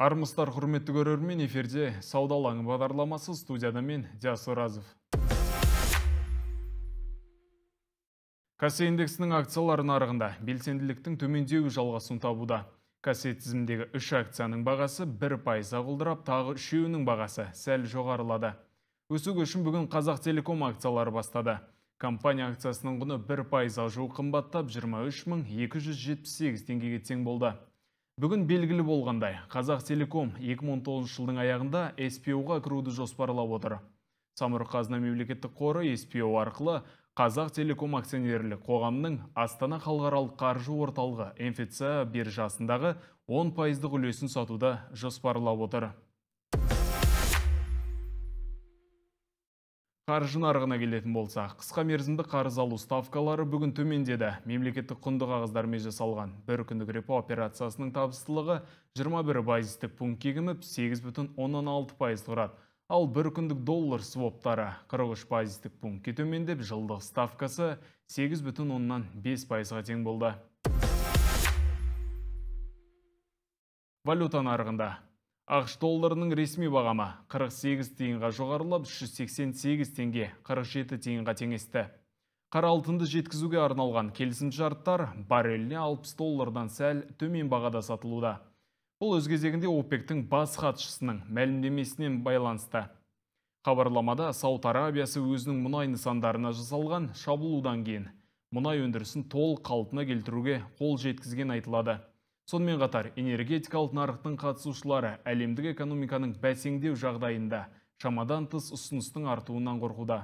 Армыстар құрметті көрермен эфирде сауда алаңы бағдарламасы студияда мен Диас Оразов. Касе индексінің акциялары нарығында белсенділіктің төмендеуі жалғасын табуда Касе тізімдегі үш акцияның бағасы бір пайыз құлдырап тағы үшеуінің бағасы сәл жоғарылады өсу көшін бүгін қазақ телеком акциялары бастады компания акциясының құны бір пайызға жуық қымбаттап 23278 теңгеге тең болды Бүгін белгілі болғандай, Қазақ Телеком 2019 жылдың аяғында СПО-ға кіруді жоспарлап отыр. Самұрық қазына мемлекеттік қоры СПО арқылы Қазақ Телеком акционерлік қоғамның Астана халықаралық қаржы орталығы МФЦ биржасындағы 10 пайыздық үлесін сатуды жоспарлап отыр. Қаржы нарығына келетін болсақ, қысқа мерзімді қарыз алу ставкалары бүгін төмендеді. Мемлекеттік құнды қағаздармен жасалған бір күндік репо операциясының табыстылығы 21 базистік бүтін оннан 8,16 пайыз құрады Ал бір күндік доллар своптары 43 базистік пунктке төмендеп, жылдық ставкасы бес пайызға тең болды. Валюта нарығында ақш долларының ресми бағамы 48 тиынға жоғарылап 388 теңге 47 тиынға теңесті қара алтынды жеткізуге арналған келісімшарттар барреліне 60 доллардан сәл төмен бағада сатылуда бұл өз кезегінде тің бас хатшысының мәлімдемесінен байланысты хабарламада сауд арабиясы өзінің мұнай нысандарына жасалған шабуылдан кейін мұнай өндірісін толық қалпына келтіруге қол жеткізген айтылады сонымен қатар энергетикалық нарықтың қатысушылары әлемдік экономиканың бәсеңдеу жағдайында шамадан тыс ұсыныстың артуынан қорқуда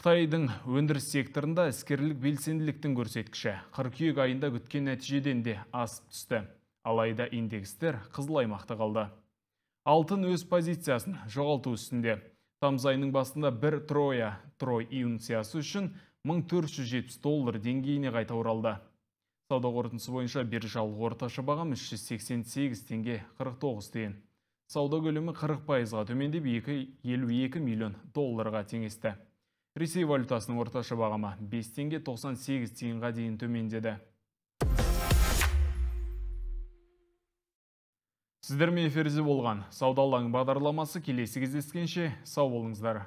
қытайдың өндіріс секторында іскерлік белсенділіктің көрсеткіші қыркүйек айында күткен нәтижеден де асып түсті алайда индекстер қызыл аймақта қалды алтын өз позициясын жоғалту үстінде тамыз басында бір троя трой унциясы үшін 1470 доллар деңгейіне қайта оралды Сауда қорытынсы бойынша биржалық орташа бағам 388 теңге 49 тиын. Сауда көлемі 40 пайызға төмендеп 252 миллион долларға теңесті. Ресей валютасының орташа бағамы 5 тенге 98 тиынға дейін төмендеді. Сіздермен эфирде болған сауда бағдарламасы келесі кездескенше сау болыңыздар.